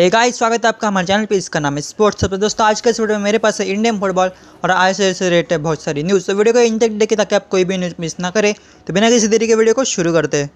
है गाइस स्वागत है आपका हमारे चैनल पे इसका नाम है स्पोर्ट्स सब दोस्तों आज के इस वीडियो में मेरे पास है इंडियन फुटबॉल और आई सी से रिलेटेड बहुत सारी न्यूज़ तो वीडियो को तक देखे ताकि आप कोई भी न्यूज़ मिस ना करें तो बिना किसी देरी के वीडियो को शुरू करते हैं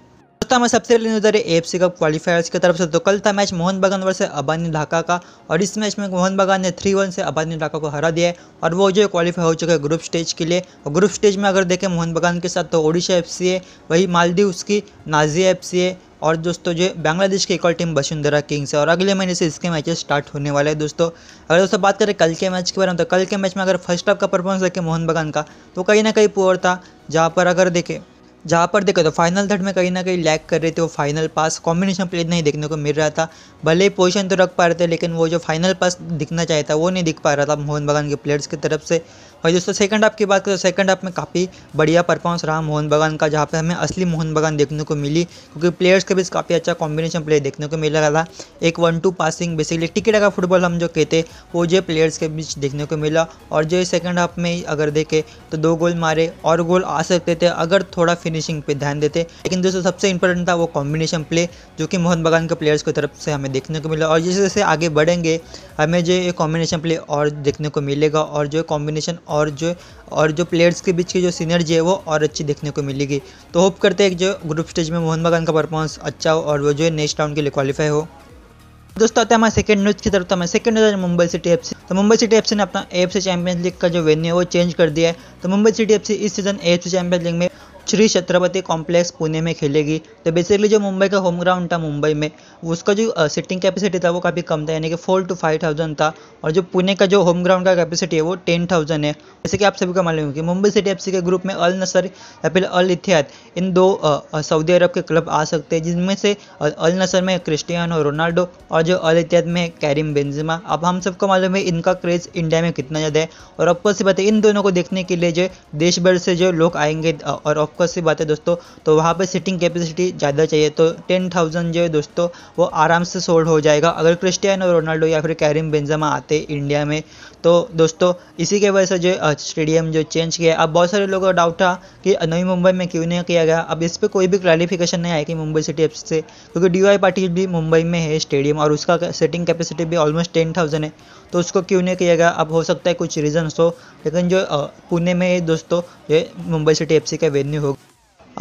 दोस्तों हमें सबसे पहले न्यूज़ आ एफ सी कप क्वालिफायर्स की तरफ से तो कल था मैच मोहन बगान वर्ष अबानी ढाका का और इस मैच में मोहन बगान ने थ्री वन से अबानी ढाका को हरा दिया है और वो जो क्वालिफाई हो चुके हैं ग्रुप स्टेज के लिए और ग्रुप स्टेज में अगर देखें मोहन बगान के साथ तो ओडिशा एफ है वही मालदीव उसकी नाजिया एफ है और दोस्तों जो बांग्लादेश की एक और टीम वसुंधरा किंग्स है और अगले महीने से इसके मैचेस स्टार्ट होने वाले हैं दोस्तों अगर दोस्तों बात करें कल के मैच के बारे में तो कल के मैच में अगर फर्स्ट हाफ का परफॉर्मेंस देखें मोहन बगान का तो कहीं ना कहीं पुअर था जहाँ पर अगर देखें जहाँ पर देखो तो फाइनल थर्ड में कहीं ना कहीं लैग कर रहे थे वो फाइनल पास कॉम्बिनेशन प्ले नहीं देखने को मिल रहा था भले ही पोजिशन तो रख पा रहे थे लेकिन वो जो फाइनल पास दिखना चाहिए था वो नहीं दिख पा रहा था मोहन बगान के प्लेयर्स की तरफ से और दोस्तों सेकंड हाफ की बात करें तो सेकंड हाफ में काफ़ी बढ़िया परफॉर्मेंस रहा मोहन बगान का जहाँ पे हमें असली मोहन बगान देखने को मिली क्योंकि प्लेयर्स के बीच काफ़ी अच्छा कॉम्बिनेशन प्ले देखने को मिल रहा था एक one two passing basically ticket का फुटबॉल हम जो कहते वो जो प्लेयर्स के बीच देखने को मिला और जो सेकेंड हाफ में अगर देखे तो दो गोल मारे और गोल आ सकते थे अगर थोड़ा फिनिशिंग पर ध्यान देते लेकिन दोस्तों सबसे इंपॉर्टेंट था वो कॉम्बिनेशन प्ले जो कि मोहन बगान के प्लेयर्स की तरफ से हमें देखने को मिला और जैसे जैसे आगे बढ़ेंगे हमें जो ये कॉम्बिनेशन प्ले और देखने को मिलेगा और जो कॉम्बिनेशन और जो और जो प्लेयर्स के बीच की जो सीनर्जी है वो और अच्छी देखने को मिलेगी तो होप करते हैं कि जो ग्रुप स्टेज में मोहन बगान का परफॉर्मेंस अच्छा हो और वो जो है नेक्स्ट राउंड के लिए क्वालिफाई हो दोस्तों आते हैं हमारे सेकंड न्यूज़ की तरफ तो हमारे second news Mumbai city F तो मुंबई सिटी एफ ने अपना एफ चैंपियंस लीग का जो वेन्यू है वो चेंज कर दिया है तो मुंबई सिटी एफ इस सीजन एफ चैंपियंस लीग में श्री छत्रपति कॉम्प्लेक्स पुणे में खेलेगी तो बेसिकली जो मुंबई का होम ग्राउंड था मुंबई में उसका जो सिटिंग कैपेसिटी था वो काफ़ी कम था यानी कि फोर टू फाइव थाउजेंड था और जो पुणे का जो होम ग्राउंड का कैपेसिटी है वो टेन थाउजेंड है जैसे कि आप सभी का मालूम है कि मुंबई सिटी एफ के ग्रुप में अल नसर या फिर अल इतिहाद इन दो सऊदी अरब के क्लब आ सकते हैं जिनमें से अल नसर में क्रिस्टियानो रोनाल्डो और जो अल इतिहाद में कैरिम बेंजिमा अब हम सबको मालूम है इनका क्रेज़ इंडिया में कितना ज़्यादा है और ऑफकोर्स बात है इन दोनों को देखने के लिए जो देश भर से जो लोग आएंगे और ऑफकोर्स सी बात है दोस्तों तो वहाँ पर सिटिंग कैपेसिटी ज़्यादा चाहिए तो टेन थाउजेंड जो है दोस्तों वो आराम से सोल्ड हो जाएगा अगर क्रिस्टियानो रोनाल्डो या फिर कैरिम बेंजमा आते इंडिया में तो दोस्तों इसी के वजह से जो स्टेडियम जो चेंज किया अब बहुत सारे लोगों का डाउट था कि नई मुंबई में क्यों नहीं किया गया अब इस पर कोई भी क्लैरिफिकेशन नहीं आया कि मुंबई सिटी एफ से क्योंकि डी वाई पाटिल भी मुंबई में है स्टेडियम और उसका सेटिंग कैपेसिटी भी ऑलमोस्ट टेन थाउजेंड है तो उसको क्यों नहीं किया गया अब हो सकता है कुछ रीजन्स हो लेकिन जो पुणे में दोस्तों ये मुंबई सिटी एफ का वेन्यू हो लोग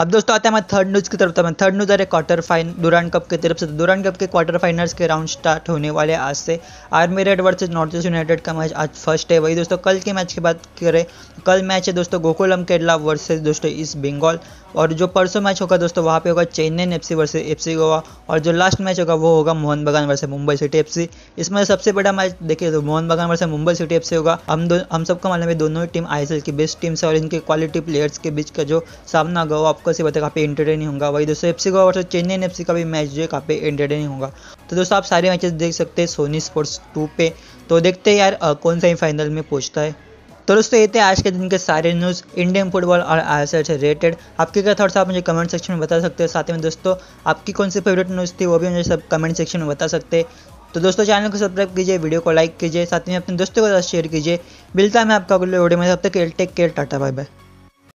अब दोस्तों आते हैं हमारे थर्ड न्यूज़ की तरफ तो थर्ड न्यूज़ आ क्वार्टर फाइनल दुरान कप की तरफ से दुरान तो कप के क्वार्टर फाइनल्स के राउंड स्टार्ट होने वाले आज से army red versus north east united का मैच आज फर्स्ट है वही दोस्तों कल के मैच की बात करें कल मैच है दोस्तों गोकुलम केरला वर्सेज दोस्तों ईस्ट बंगाल और जो परसों मैच होगा दोस्तों वहाँ पे होगा Chennai F C versus F C Goa और जो लास्ट मैच होगा वो होगा Mohun Bagan versus Mumbai city F C इसमें सबसे बड़ा मैच देखिए तो Mohun Bagan versus Mumbai city F C होगा हम दो हम सबको मालूम है दोनों ही टीम आई की बेस्ट टीम से और इनके क्वालिटी प्लेयर्स के बीच का जो सामना होगा वो आपको सिर्फ काफ़ी इंटरटेनिंग होगा वही दोस्तों F C Goa versus Chennai F C का भी मैच जो है काफ़ी इंटरटेनिंग होगा तो दोस्तों आप सारे मैचेस देख सकते हैं सोनी स्पोर्ट्स टू पे तो देखते हैं यार कौन ही फाइनल में पहुँचता है तो दोस्तों ये थे आज के दिन के सारे न्यूज़ इंडियन फुटबॉल और आई से रिलेटेड आपके क्या थॉट्स आप मुझे कमेंट सेक्शन में बता सकते हैं साथ में दोस्तों आपकी कौन सी फेवरेट न्यूज़ थी वो भी मुझे सब कमेंट सेक्शन में बता सकते तो दोस्तों चैनल को सब्सक्राइब कीजिए वीडियो को लाइक कीजिए साथ में अपने दोस्तों के साथ शेयर कीजिए मिलता है मैं आपका अगले वीडियो में तब तक take care tata bye bye